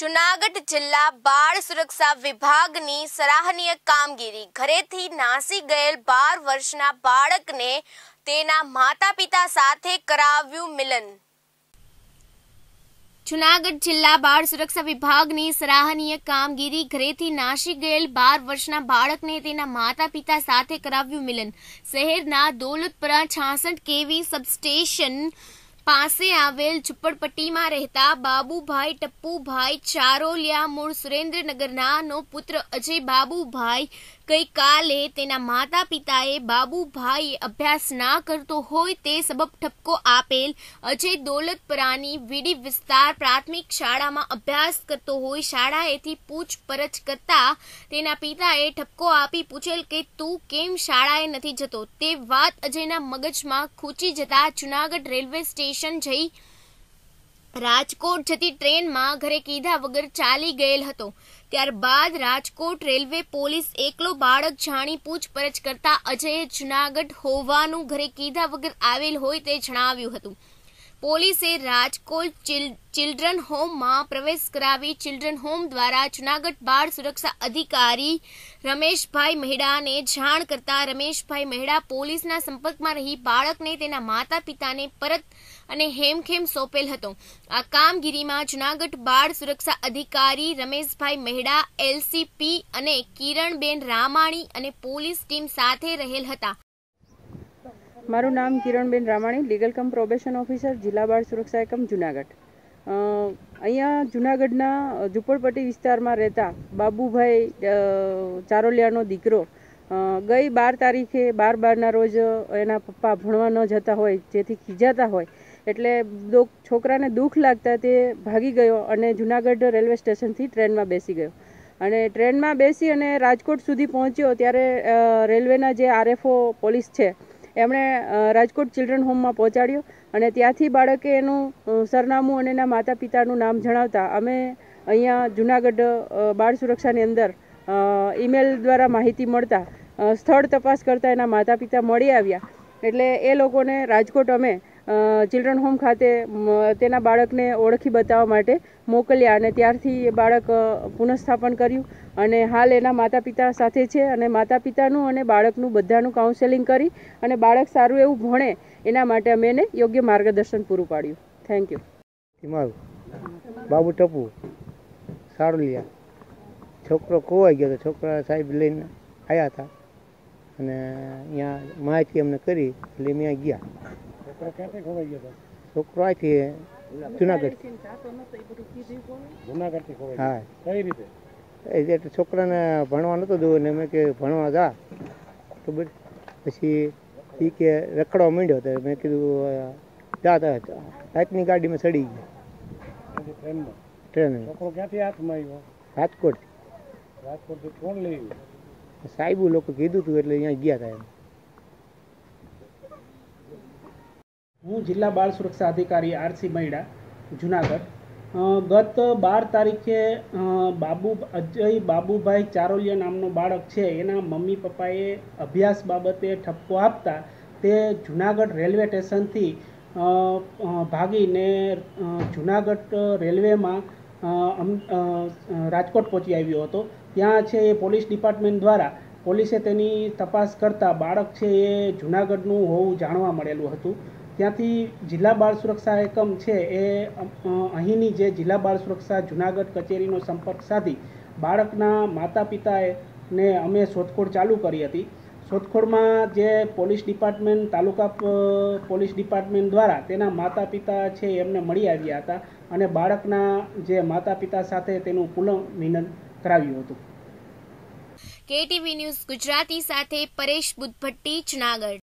જુનાગઢ જિલ્લા બાળ સુરક્ષા વિભાગની સરાહનીય કામગીરી ઘરેથી નાસી ગયેલ બાર વર્ષના બાળકને તેના માતા પિતા સાથે કરાવ્યું મિલન જુનાગઢ જિલ્લા બાળ સુરક્ષા વિભાગની સરાહનીય કામગીરી ઘરેથી નાસી ગયેલ બાર વર્ષના બાળકને તેના માતા પિતા સાથે કરાવ્યું મિલન શહેરના દોલતપરા છાસઠ કેવી સબસ્ટેશન પાસે આવેલ ઝુંપડપટ્ટીમાં રહેતા બાબુભાઈ ટપ્પુભાઈ ચારોલિયા મૂળ સુરેન્દ્રનગરના નો પુત્ર અજય બાબુભાઈ ગઈકાલે તેના માતા પિતાએ બાબુભાઈ અભ્યાસ ના કરતો હોય તે સબબ ઠપકો આપેલ અજય દોલતપરાની વીડી વિસ્તાર પ્રાથમિક શાળામાં અભ્યાસ કરતો હોય શાળાએથી પૂછપરછ કરતા તેના પિતાએ ઠપકો આપી પૂછેલ કે તું કેમ શાળાએ નથી જતો તે વાત અજયના મગજમાં ખૂચી જતા જુનાગઢ રેલવે સ્ટેશન સ્ટેશન જઈ રાજકોટ જતી ટ્રેનમાં ઘરે કીધા વગર ચાલી ગયેલ હતો ત્યારબાદ રાજકોટ રેલવે પોલીસ એકલો બાળક જાણી પૂછપરછ કરતા અજયે જુનાગઢ હોવાનું ઘરે કીધા વગર આવેલ હોય તે જણાવ્યું હતું પોલીસે રાજકોટ ચિલ્ડ્રન હોમમાં પ્રવેશ કરાવી ચિલ્ડ્રન હોમ દ્વારા જૂનાગઢ બાળ સુરક્ષા અધિકારી રમેશભાઈ મહેડાને જાણ કરતા રમેશભાઈ મહેડા પોલીસના સંપર્કમાં રહી બાળકને તેના માતા પિતાને પરત અને હેમખેમ સોંપેલ હતો આ કામગીરીમાં જૂનાગઢ બાળ સુરક્ષા અધિકારી રમેશભાઈ મહેડા એલસીપી અને કિરણબેન રામાણી અને પોલીસ ટીમ સાથે રહેલ હતા મારું નામ Kiranben Ramani legal cum probation officer જિલ્લા બાળ સુરક્ષા એકમ જુનાગઢ અહીંયા જુનાગઢના ઝુંપડપટ્ટી વિસ્તારમાં રહેતા બાબુભાઈ ચારોલિયાનો દીકરો ગઈ બાર તારીખે બાર બારના રોજ એના પપ્પા ભણવા ન જતા હોય જેથી ખીજાતા હોય એટલે છોકરાને દુઃખ લાગતા તે ભાગી ગયો અને જુનાગઢ રેલવે સ્ટેશનથી ટ્રેનમાં બેસી ગયો અને ટ્રેનમાં બેસી અને રાજકોટ સુધી પહોંચ્યો ત્યારે રેલવેના જે આરએફઓ પોલીસ છે એમણે રાજકોટ ચિલ્ડ્રન હોમમાં પહોંચાડ્યો અને ત્યાંથી બાળકે એનું સરનામું અને એના માતા પિતાનું નામ જણાવતા અમે અહીંયા જુનાગઢ બાળ સુરક્ષાની અંદર ઈમેલ દ્વારા માહિતી મળતા સ્થળ તપાસ કરતાં એના માતા પિતા મળી આવ્યા એટલે એ લોકોને રાજકોટ અમે ચિલ્ડ્રન હોમ ખાતે તેના બાળકને ઓળખી બતાવવા માટે મોકલ્યા અને ત્યારથી એ બાળક પુનઃસ્થાપન કર્યું અને હાલ એના માતા પિતા સાથે છે અને માતા પિતાનું અને બાળકનું બધાનું કાઉન્સેલિંગ કરી અને બાળક સારું એવું ભણે એના માટે અમે એને યોગ્ય માર્ગદર્શન પૂરું પાડ્યું થેન્ક યુ મારું બાબુ ટપુ સારું લ્યા છોકરો ખોવાઈ ગયો તો છોકરા સાહેબ લઈને આવ્યા હતા અને અહીંયા માહિતી અમને કરી એટલે અમે ગયા છોકરા આથી જુનાગઢ હા કઈ રીતે એટલે છોકરાને ભણવા નહોતો દઉં ને મેં કે ભણવા જા તો પછી એ કે રખડવા માંડ્યો તો મેં કીધું જા રાતની ગાડીમાં ચડી ગયો ટ્રેનમાં ટ્રેન છોકરો ક્યાંથી હાથમાં આવ્યો રાજકોટ રાજકોટથી કોણ લઈ સાહેબુ લોકો કીધું હતું એટલે અહીંયા ગયા હતા એમ હું જિલ્લા બાળ સુરક્ષા અધિકારી આરસી મૈડા જુનાગઢ ગત બાર તારીખે બાબુ અજય બાબુભાઈ ચારોલિયા નામનો બાળક છે એના મમ્મી પપ્પાએ અભ્યાસ બાબતે ઠપકો આપતા તે જુનાગઢ રેલવે સ્ટેશનથી ભાગીને જુનાગઢ રેલવેમાં રાજકોટ પહોંચી આવ્યો હતો ત્યાં છે એ પોલીસ ડિપાર્ટમેન્ટ દ્વારા પોલીસે તેની તપાસ કરતાં બાળક છે એ જુનાગઢનું હોવું જાણવા મળેલું હતું ત્યાંથી જિલ્લા બાળ સુરક્ષા એકમ છે એ અહીંની જે જિલ્લા બાળ સુરક્ષા જુનાગઢ કચેરીનો સંપર્ક સાધી બાળકના માતા પિતાએ ને અમે શોધખોળ ચાલુ કરી હતી શોધખોળમાં જે પોલીસ ડિપાર્ટમેન્ટ તાલુકા પોલીસ ડિપાર્ટમેન્ટ દ્વારા તેના માતા પિતા છે એમને મળી આવ્યા હતા અને બાળકના જે માતા પિતા સાથે તેનું પુનઃ મિલન કરાવ્યું હતું કેટીવી ન્યૂઝ ગુજરાતી સાથે પરેશ બુદ્ધભટ્ટી જુનાગઢ